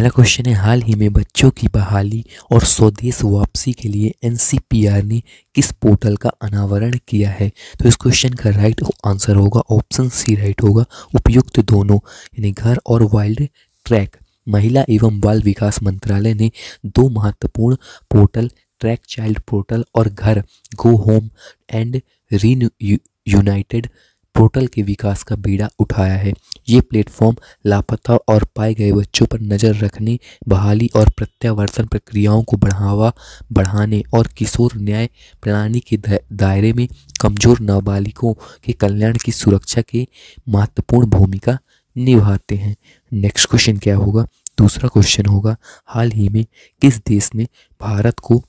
पहला क्वेश्चन है हाल ही में बच्चों की बहाली और स्वदेश वापसी के लिए एन ने किस पोर्टल का अनावरण किया है तो इस क्वेश्चन का राइट आंसर होगा ऑप्शन सी राइट होगा उपयुक्त दोनों यानी घर और वाइल्ड ट्रैक महिला एवं बाल विकास मंत्रालय ने दो महत्वपूर्ण पोर्टल ट्रैक चाइल्ड पोर्टल और घर go home and re united portal के विकास का बीड़ा उठाया है ये प्लेटफॉर्म लापता और पाए गए बच्चों पर नज़र रखने बहाली और प्रत्यावर्तन प्रक्रियाओं को बढ़ावा बढ़ाने और किशोर न्याय प्रणाली के दायरे में कमज़ोर नाबालिगों के कल्याण की सुरक्षा के महत्वपूर्ण भूमिका निभाते हैं नेक्स्ट क्वेश्चन क्या होगा दूसरा क्वेश्चन होगा हाल ही में किस देश ने भारत को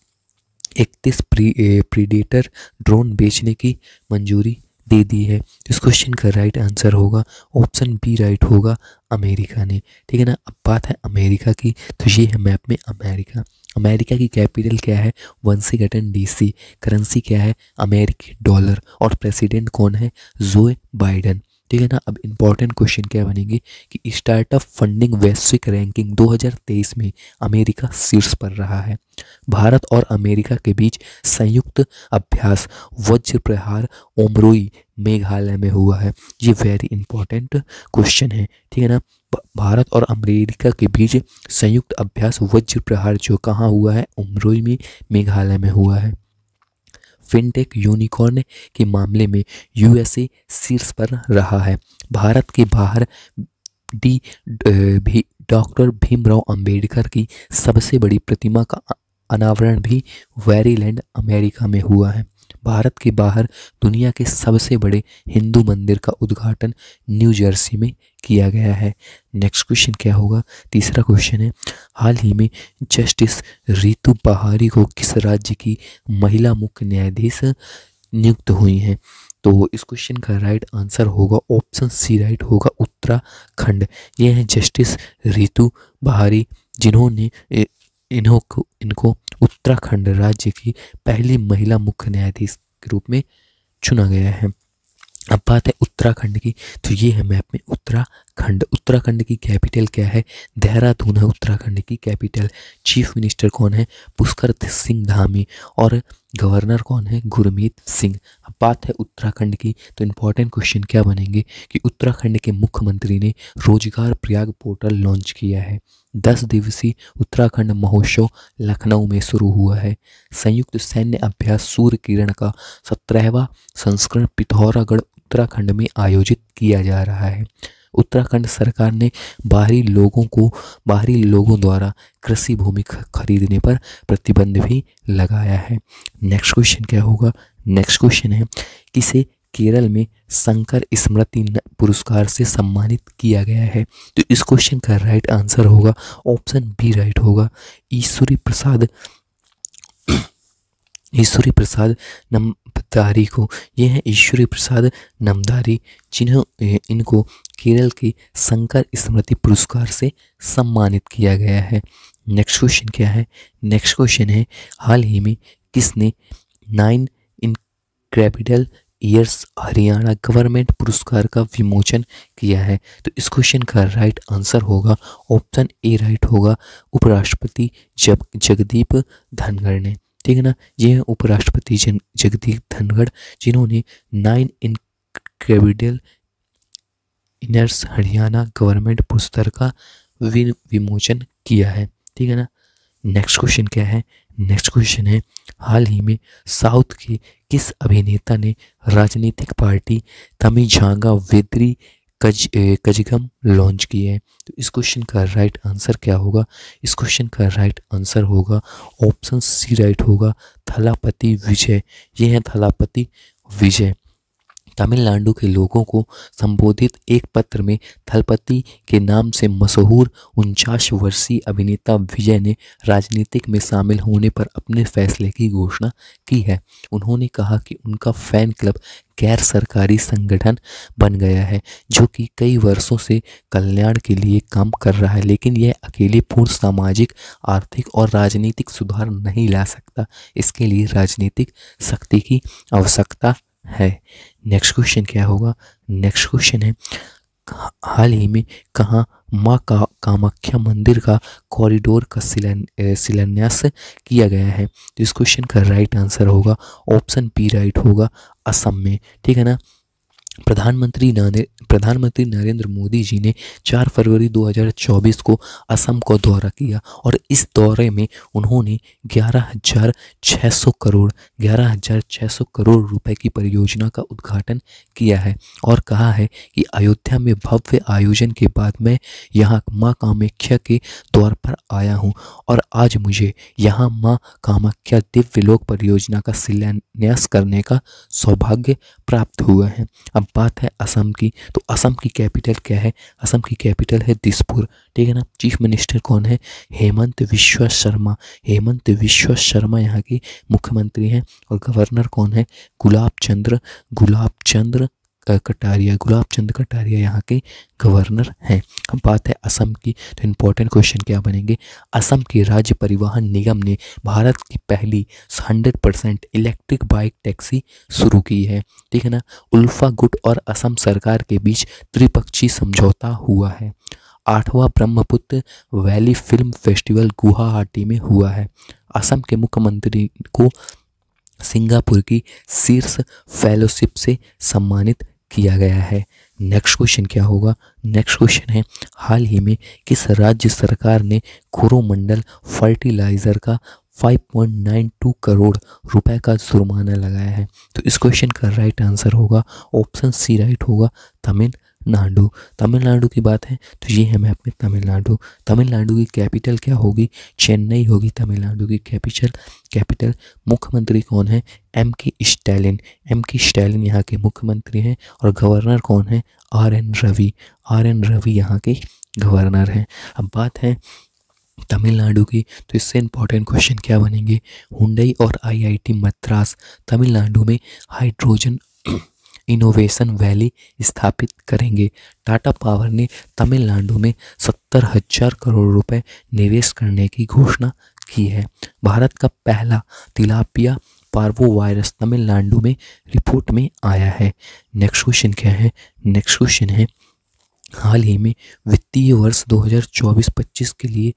इकतीस प्री प्रीडेटर ड्रोन बेचने की मंजूरी दे दी है इस क्वेश्चन का राइट आंसर होगा ऑप्शन बी राइट होगा अमेरिका ने ठीक है ना अब बात है अमेरिका की तो ये है मैप में अमेरिका अमेरिका की कैपिटल क्या है वंसीगटन डीसी करेंसी क्या है अमेरिकी डॉलर और प्रेसिडेंट कौन है जोए बाइडन ठीक है ना अब इम्पॉर्टेंट क्वेश्चन क्या बनेंगे कि स्टार्टअप फंडिंग वैश्विक रैंकिंग 2023 में अमेरिका शीर्ष पर रहा है भारत और अमेरिका के बीच संयुक्त अभ्यास वज्र प्रहार ओमरोई मेघालय में हुआ है ये वेरी इंपॉर्टेंट क्वेश्चन है ठीक है ना भारत और अमेरिका के बीच संयुक्त अभ्यास वज्र प्रहार जो कहाँ हुआ है उमरोई में मेघालय में हुआ है फिनटेक यूनिकॉर्न के मामले में यूएसए शीर्ष पर रहा है भारत के बाहर डी भी डॉक्टर भीमराव अंबेडकर की सबसे बड़ी प्रतिमा का अनावरण भी वेरीलैंड अमेरिका में हुआ है भारत के बाहर दुनिया के सबसे बड़े हिंदू मंदिर का उद्घाटन न्यू जर्सी में किया गया है नेक्स्ट क्वेश्चन क्या होगा तीसरा क्वेश्चन है हाल ही में जस्टिस रितु पहाड़ी को किस राज्य की महिला मुख्य न्यायाधीश नियुक्त हुई हैं तो इस क्वेश्चन का राइट आंसर होगा ऑप्शन सी राइट होगा उत्तराखंड ये हैं जस्टिस रितु बहारी जिन्होंने इन्हों को इनको उत्तराखंड राज्य की पहली महिला मुख्य न्यायाधीश के रूप में चुना गया है अब बात है उत्तराखंड की तो ये है मैप में उत्तराखंड उत्तराखंड की कैपिटल क्या है देहरादून है उत्तराखंड की कैपिटल चीफ मिनिस्टर कौन है पुष्कर सिंह धामी और गवर्नर कौन है गुरमीत सिंह अब बात है उत्तराखंड की तो इम्पोर्टेंट क्वेश्चन क्या बनेंगे कि उत्तराखंड के मुख्यमंत्री ने रोजगार प्रयाग पोर्टल लॉन्च किया है दस दिवसीय उत्तराखंड महोत्सव लखनऊ में शुरू हुआ है संयुक्त सैन्य अभ्यास सूर्य किरण का सत्रहवा संस्करण पिथौरागढ़ उत्तराखंड में आयोजित किया जा रहा है उत्तराखंड सरकार ने बाहरी लोगों को बाहरी लोगों द्वारा कृषि भूमि खरीदने पर प्रतिबंध भी लगाया है नेक्स्ट क्वेश्चन क्या होगा नेक्स्ट क्वेश्चन है किसे केरल में शंकर स्मृति पुरस्कार से सम्मानित किया गया है तो इस क्वेश्चन का राइट आंसर होगा ऑप्शन बी राइट होगा ईश्वरी प्रसाद ईश्वरी प्रसाद नमदारी को यह है ईश्वरी प्रसाद नमदारी जिन्हों इनको केरल के शंकर स्मृति पुरस्कार से सम्मानित किया गया है नेक्स्ट क्वेश्चन क्या है नेक्स्ट क्वेश्चन है हाल ही में किसने nine in capital years Haryana government पुरस्कार का विमोचन किया है तो इस क्वेश्चन का राइट आंसर होगा ऑप्शन ए राइट होगा उपराष्ट्रपति जग जगदीप धनगढ़ ने ठीक है ना ये हैं उपराष्ट्रपति जगदीप धनगढ़ जिन्होंने nine in capital inners Haryana government पुरस्कार का विमोचन किया है ठीक है ना नेक्स्ट क्वेश्चन क्या है नेक्स्ट क्वेश्चन है हाल ही में साउथ के किस अभिनेता ने राजनीतिक पार्टी तमिझांगा वेदरी कज कजगम लॉन्च की है तो इस क्वेश्चन का राइट आंसर क्या होगा इस क्वेश्चन का राइट आंसर होगा ऑप्शन सी राइट होगा थलापति विजय ये है थलापति विजय तमिलनाडु के लोगों को संबोधित एक पत्र में थलपति के नाम से मशहूर उनचास वर्षीय अभिनेता विजय ने राजनीतिक में शामिल होने पर अपने फैसले की घोषणा की है उन्होंने कहा कि उनका फैन क्लब गैर सरकारी संगठन बन गया है जो कि कई वर्षों से कल्याण के लिए काम कर रहा है लेकिन यह अकेले पूर्ण सामाजिक आर्थिक और राजनीतिक सुधार नहीं ला सकता इसके लिए राजनीतिक शक्ति की आवश्यकता है नेक्स्ट क्वेश्चन क्या होगा नेक्स्ट क्वेश्चन है हाल ही में कहाँ माँ का कामाख्या मंदिर का कॉरिडोर का शिला शिलान्यास किया गया है तो इस क्वेश्चन का राइट आंसर होगा ऑप्शन बी राइट होगा असम में ठीक है ना प्रधानमंत्री प्रधानमंत्री नरेंद्र मोदी जी ने 4 फरवरी 2024 को असम को दौरा किया और इस दौरे में उन्होंने 11,600 करोड़ 11,600 करोड़ रुपए की परियोजना का उद्घाटन किया है और कहा है कि अयोध्या में भव्य आयोजन के बाद मैं यहाँ माँ कामाख्या के द्वार पर आया हूँ और आज मुझे यहाँ माँ कामाख्या दिव्य लोक परियोजना का शिलान्यास करने का सौभाग्य प्राप्त हुआ है अब बात है असम की तो असम की कैपिटल क्या है असम की कैपिटल है दिसपुर ठीक है ना चीफ मिनिस्टर कौन है हेमंत विश्व शर्मा हेमंत विश्व शर्मा यहाँ के मुख्यमंत्री हैं और गवर्नर कौन है गुलाब चंद्र गुलाब चंद्र कटारिया गुलाब चंद कटारिया यहाँ के गवर्नर हैं अब बात है असम की तो इम्पोर्टेंट क्वेश्चन क्या बनेंगे असम के राज्य परिवहन निगम ने भारत की पहली 100 परसेंट इलेक्ट्रिक बाइक टैक्सी शुरू की है ठीक है ना उल्फा गुट और असम सरकार के बीच त्रिपक्षीय समझौता हुआ है आठवां Brahmaputra valley film festival Guwahati में हुआ है असम के मुख्यमंत्री को सिंगापुर की शीर्ष फेलोशिप से सम्मानित किया गया है नेक्स्ट क्वेश्चन क्या होगा नेक्स्ट क्वेश्चन है हाल ही में किस राज्य सरकार ने कोरोमंडल फर्टिलाइज़र का 5.92 करोड़ रुपए का जुर्माना लगाया है तो इस क्वेश्चन का राइट आंसर होगा ऑप्शन सी राइट होगा तमिल नाडु तमिलनाडु की बात है तो ये है मैप में तमिलनाडु तमिलनाडु की कैपिटल क्या होगी चेन्नई होगी तमिलनाडु की कैपिटल कैपिटल मुख्यमंत्री कौन है एम के स्टैलिन एम के स्टैलिन यहाँ के मुख्यमंत्री हैं और गवर्नर कौन है R N Ravi R N Ravi यहाँ के गवर्नर हैं अब बात है तमिलनाडु की तो इससे इम्पॉर्टेंट क्वेश्चन क्या बनेंगे हुंडई और आईआईटी मद्रास तमिलनाडु में हाइड्रोजन इनोवेशन वैली स्थापित करेंगे टाटा पावर ने तमिलनाडु में सत्तर हजार करोड़ रुपए निवेश करने की घोषणा की है भारत का पहला तिलापिया पार्वो वायरस तमिलनाडु में रिपोर्ट में आया है नेक्स्ट क्वेश्चन क्या है नेक्स्ट क्वेश्चन है हाल ही में वित्तीय वर्ष 2024-25 के लिए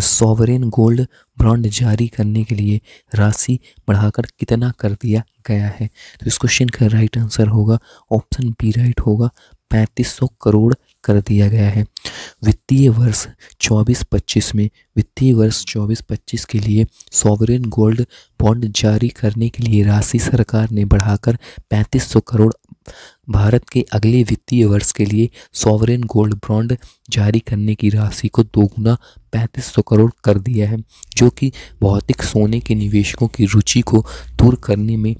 सॉवरेन गोल्ड ब्रांड जारी करने के लिए राशि बढ़ाकर कितना कर दिया गया है तो इस क्वेश्चन का राइट आंसर होगा ऑप्शन बी राइट होगा 3500 करोड़ कर दिया गया है वित्तीय वर्ष 24-25 में वित्तीय वर्ष 24-25 के लिए सॉवरेन गोल्ड बॉन्ड जारी करने के लिए राशि सरकार ने बढ़ाकर 3500 करोड़ भारत के अगले वित्तीय वर्ष के लिए सॉवरेन गोल्ड बॉन्ड जारी करने की राशि को दोगुना पैंतीस सौ करोड़ कर दिया है जो कि भौतिक सोने के निवेशकों की रुचि को दूर करने में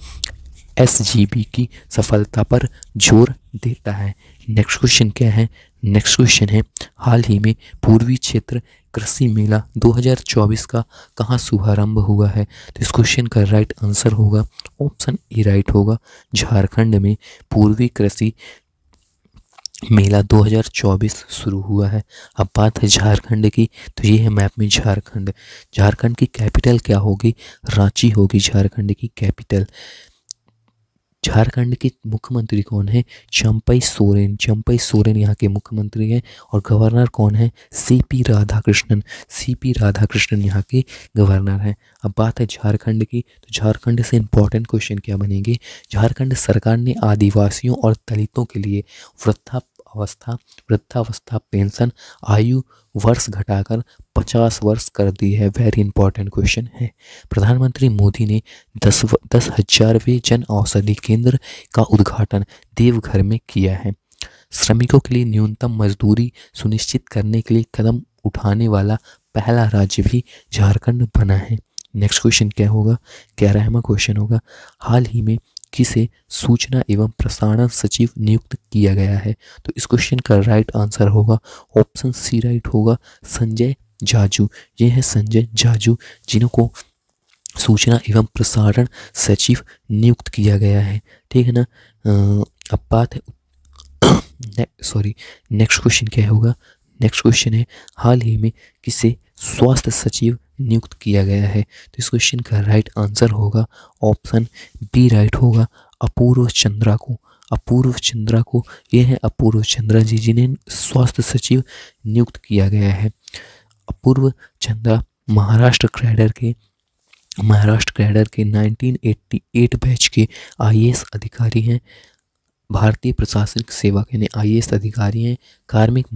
एस की सफलता पर जोर देता है नेक्स्ट क्वेश्चन क्या है नेक्स्ट क्वेश्चन है हाल ही में पूर्वी क्षेत्र कृषि मेला 2024 का कहाँ शुभारंभ हुआ है तो इस क्वेश्चन का राइट आंसर होगा ऑप्शन ए राइट होगा झारखंड में पूर्वी कृषि मेला 2024 शुरू हुआ है अब बात है झारखंड की तो ये है मैप में झारखंड झारखंड की कैपिटल क्या होगी रांची होगी झारखंड की कैपिटल झारखंड के मुख्यमंत्री कौन है चंपई सोरेन चंपई सोरेन यहाँ के मुख्यमंत्री हैं और गवर्नर कौन है C P Radhakrishnan C P Radhakrishnan यहाँ के गवर्नर हैं अब बात है झारखंड की तो झारखंड से इम्पॉर्टेंट क्वेश्चन क्या बनेंगे झारखंड सरकार ने आदिवासियों और दलितों के लिए वृद्धा अवस्था वृद्धावस्था पेंशन आयु वर्ष घटाकर 50 वर्ष कर दी है वेरी इंपॉर्टेंट क्वेश्चन है प्रधानमंत्री मोदी ने दस दस हजारवें जन औषधि केंद्र का उद्घाटन देवघर में किया है श्रमिकों के लिए न्यूनतम मजदूरी सुनिश्चित करने के लिए कदम उठाने वाला पहला राज्य भी झारखंड बना है नेक्स्ट क्वेश्चन क्या होगा ग्यारहवा क्वेश्चन होगा हाल ही में किसे सूचना एवं प्रसारण सचिव नियुक्त किया गया है तो इस क्वेश्चन का राइट आंसर होगा ऑप्शन सी राइट होगा संजय जाजू ये हैं संजय जाजू जिनको सूचना एवं प्रसारण सचिव नियुक्त किया गया है ठीक है ना अब बात है सॉरी नेक्स्ट क्वेश्चन क्या होगा नेक्स्ट क्वेश्चन है हाल ही में किसे स्वास्थ्य सचिव नियुक्त किया गया है तो इस क्वेश्चन का राइट आंसर होगा ऑप्शन बी राइट होगा अपूर्व चंद्रा को अपूर्व चंद्रा को यह है अपूर्व चंद्रा जी जिन्हें स्वास्थ्य सचिव नियुक्त किया गया है अपूर्व चंद्रा महाराष्ट्र क्रेडर के महाराष्ट्र क्रेडर के 1988 बैच के आईएएस अधिकारी हैं भारतीय प्रशासनिक सेवा के आई अधिकारी हैं कार्मिक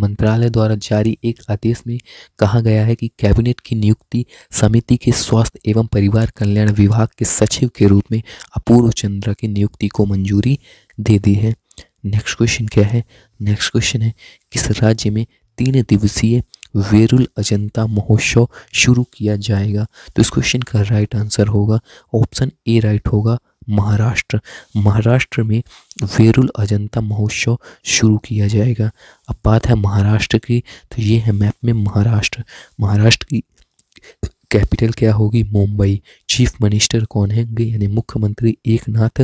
मंत्रालय द्वारा जारी एक आदेश में कहा गया है कि कैबिनेट की नियुक्ति समिति के स्वास्थ्य एवं परिवार कल्याण विभाग के सचिव के रूप में अपूर्व चंद्रा की नियुक्ति को मंजूरी दे दी है नेक्स्ट क्वेश्चन क्या है नेक्स्ट क्वेश्चन है किस राज्य में तीन दिवसीय वेरुल अजंता महोत्सव शुरू किया जाएगा तो इस क्वेश्चन का राइट आंसर होगा ऑप्शन ए राइट होगा महाराष्ट्र महाराष्ट्र में वेरुल अजंता महोत्सव शुरू किया जाएगा अब बात है महाराष्ट्र की तो ये है मैप में महाराष्ट्र महाराष्ट्र की कैपिटल क्या होगी मुंबई चीफ मिनिस्टर कौन है यानी मुख्यमंत्री एक नाथ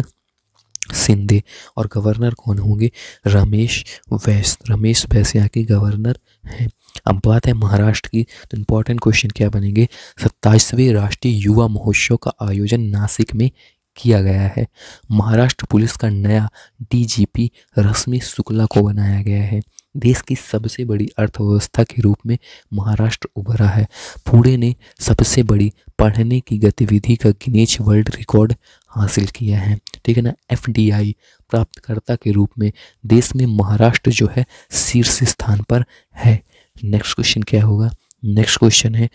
सिंधे और गवर्नर कौन होंगे रमेश वैस रमेश वैस्या के गवर्नर हैं अब बात है महाराष्ट्र की तो इम्पोर्टेंट क्वेश्चन क्या बनेंगे सत्ताईसवें राष्ट्रीय युवा महोत्सव का आयोजन नासिक में किया गया है महाराष्ट्र पुलिस का नया डीजीपी रश्मि शुक्ला को बनाया गया है देश की सबसे बड़ी अर्थव्यवस्था के रूप में महाराष्ट्र उभरा है पुणे ने सबसे बड़ी पढ़ने की गतिविधि का गिनेज वर्ल्ड रिकॉर्ड हासिल किया है ठीक है ना एफ प्राप्तकर्ता के रूप में देश में महाराष्ट्र जो है शीर्ष स्थान पर है नेक्स्ट क्वेश्चन क्या होगा नेक्स्ट क्वेश्चन है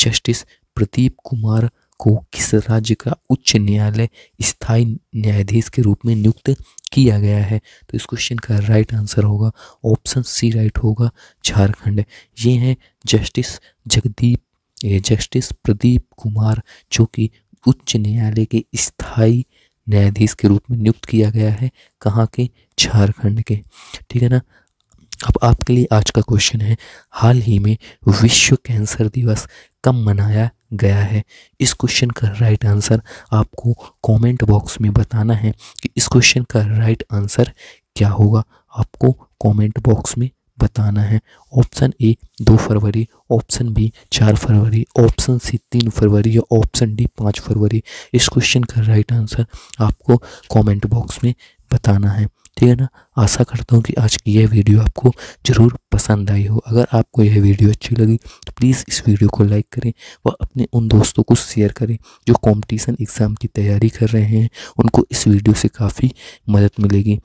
जस्टिस प्रदीप कुमार को किस राज्य का उच्च न्यायालय स्थायी न्यायाधीश के रूप में नियुक्त किया गया है तो इस क्वेश्चन का राइट आंसर होगा ऑप्शन सी राइट होगा झारखंड ये हैं जस्टिस जगदीप जस्टिस प्रदीप कुमार जो कि उच्च न्यायालय के स्थाई न्यायाधीश के रूप में नियुक्त किया गया है कहाँ के झारखंड के ठीक है ना अब आपके लिए आज का क्वेश्चन है हाल ही में विश्व कैंसर दिवस कब मनाया गया है इस क्वेश्चन का राइट आंसर आपको कमेंट बॉक्स में बताना है कि इस क्वेश्चन का राइट आंसर क्या होगा आपको कमेंट बॉक्स में बताना है ऑप्शन ए दो फरवरी ऑप्शन बी चार फरवरी ऑप्शन सी तीन फरवरी या ऑप्शन डी पाँच फरवरी इस क्वेश्चन का राइट आंसर आपको कमेंट बॉक्स में बताना है ठीक है ना आशा करता हूँ कि आज की यह वीडियो आपको ज़रूर पसंद आई हो अगर आपको यह वीडियो अच्छी लगी तो प्लीज़ इस वीडियो को लाइक करें व अपने उन दोस्तों को शेयर करें जो कंपटीशन एग्ज़ाम की तैयारी कर रहे हैं उनको इस वीडियो से काफ़ी मदद मिलेगी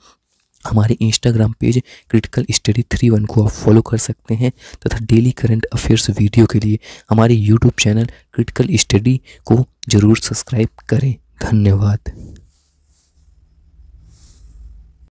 हमारे Instagram page critical study three one को आप फॉलो कर सकते हैं तथा डेली करंट अफेयर्स वीडियो के लिए हमारे यूट्यूब चैनल क्रिटिकल स्टडी को ज़रूर सब्सक्राइब करें धन्यवाद